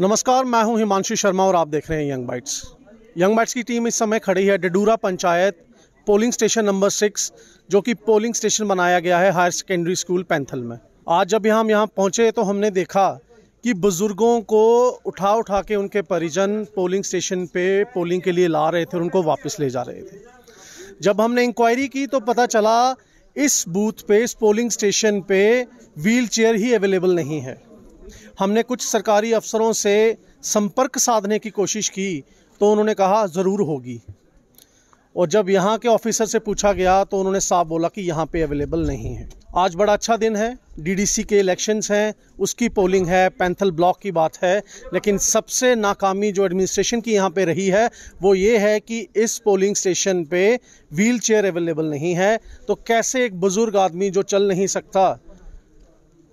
नमस्कार मैं हूं हिमांशु शर्मा और आप देख रहे हैं यंग बाइट्स यंग बाइट्स की टीम इस समय खड़ी है Dadura panchayat polling station number six जो कि पोलिंग स्टेशन बनाया गया है हायर सेकेंडरी स्कूल पैंथल में आज जब हम यहाँ पहुँचे तो हमने देखा कि बुज़ुर्गों को उठा उठा के उनके परिजन पोलिंग स्टेशन पे पोलिंग के लिए ला रहे थे और उनको वापस ले जा रहे थे जब हमने इंक्वायरी की तो पता चला इस बूथ पे इस पोलिंग स्टेशन पे व्हील चेयर ही अवेलेबल नहीं है हमने कुछ सरकारी अफसरों से संपर्क साधने की कोशिश की तो उन्होंने कहा ज़रूर होगी और जब यहाँ के ऑफिसर से पूछा गया तो उन्होंने साफ बोला कि यहाँ पे अवेलेबल नहीं है आज बड़ा अच्छा दिन है डीडीसी के इलेक्शंस हैं उसकी पोलिंग है पैंथल ब्लॉक की बात है लेकिन सबसे नाकामी जो एडमिनिस्ट्रेशन की यहाँ पे रही है वो ये है कि इस पोलिंग स्टेशन पे व्हील चेयर अवेलेबल नहीं है तो कैसे एक बुज़ुर्ग आदमी जो चल नहीं सकता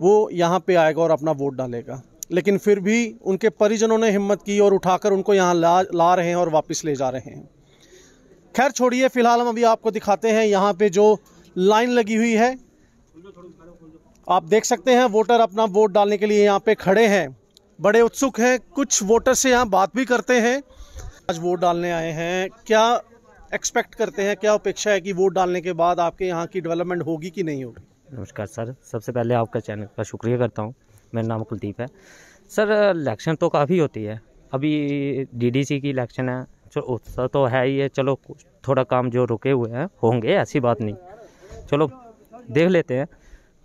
वो यहाँ पे आएगा और अपना वोट डालेगा लेकिन फिर भी उनके परिजनों ने हिम्मत की और उठाकर उनको यहाँ ला ला रहे हैं और वापस ले जा रहे हैं खैर छोड़िए फिलहाल हम अभी आपको दिखाते हैं यहाँ पे जो लाइन लगी हुई है आप देख सकते हैं वोटर अपना वोट डालने के लिए यहाँ पे खड़े हैं बड़े उत्सुक हैं कुछ वोटर से यहाँ बात भी करते हैं आज वोट डालने आए हैं क्या एक्सपेक्ट करते हैं क्या अपेक्षा है कि वोट डालने के बाद आपके यहाँ की डेवलपमेंट होगी कि नहीं होगी नमस्कार सर सबसे पहले आपका चैनल का शुक्रिया करता हूँ मेरा नाम कुलदीप है सर इलेक्शन तो काफ़ी होती है अभी डीडीसी की इलेक्शन है चलो उत्साह तो है ही है चलो थोड़ा काम जो रुके हुए हैं होंगे ऐसी बात नहीं चलो देख लेते हैं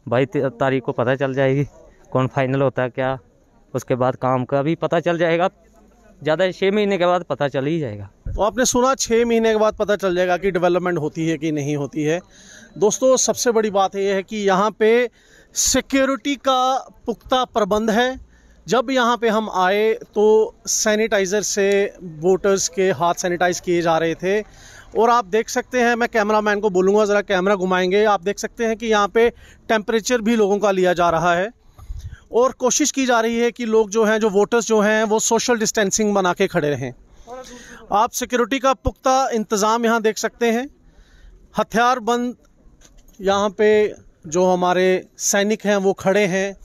भाई तारीख को पता चल जाएगी कौन फाइनल होता है क्या उसके बाद काम का भी पता चल जाएगा ज़्यादा छः महीने के बाद पता चल ही जाएगा तो आपने सुना छः महीने के बाद पता चल जाएगा कि डेवलपमेंट होती है कि नहीं होती है दोस्तों सबसे बड़ी बात यह है कि यहाँ पे सिक्योरिटी का पुख्ता प्रबंध है जब यहाँ पे हम आए तो सैनिटाइज़र से वोटर्स के हाथ सैनिटाइज़ किए जा रहे थे और आप देख सकते हैं मैं कैमरा मैन को बोलूँगा ज़रा कैमरा घुमाएंगे आप देख सकते हैं कि यहाँ पे टेम्परेचर भी लोगों का लिया जा रहा है और कोशिश की जा रही है कि लोग जो हैं जो वोटर्स जो हैं वो सोशल डिस्टेंसिंग बना के खड़े रहें आप सिक्योरिटी का पुख्ता इंतज़ाम यहाँ देख सकते हैं हथियारबंद यहाँ पे जो हमारे सैनिक हैं वो खड़े हैं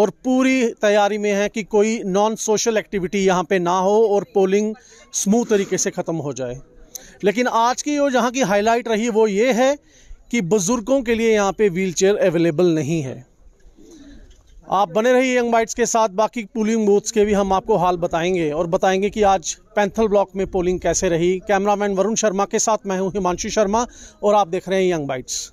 और पूरी तैयारी में है कि कोई नॉन सोशल एक्टिविटी यहाँ पे ना हो और पोलिंग स्मूथ तरीके से ख़त्म हो जाए लेकिन आज की और जहाँ की हाईलाइट रही वो ये है कि बुज़ुर्गों के लिए यहाँ पे व्हीलचेयर अवेलेबल नहीं है आप बने रहिए यंग बाइट्स के साथ बाकी पोलिंग बूथ्स के भी हम आपको हाल बताएंगे और बताएंगे कि आज पैंथल ब्लॉक में पोलिंग कैसे रही कैमरामैन वरुण शर्मा के साथ मैं हूं हिमांशु शर्मा और आप देख रहे हैं यंग बाइट्स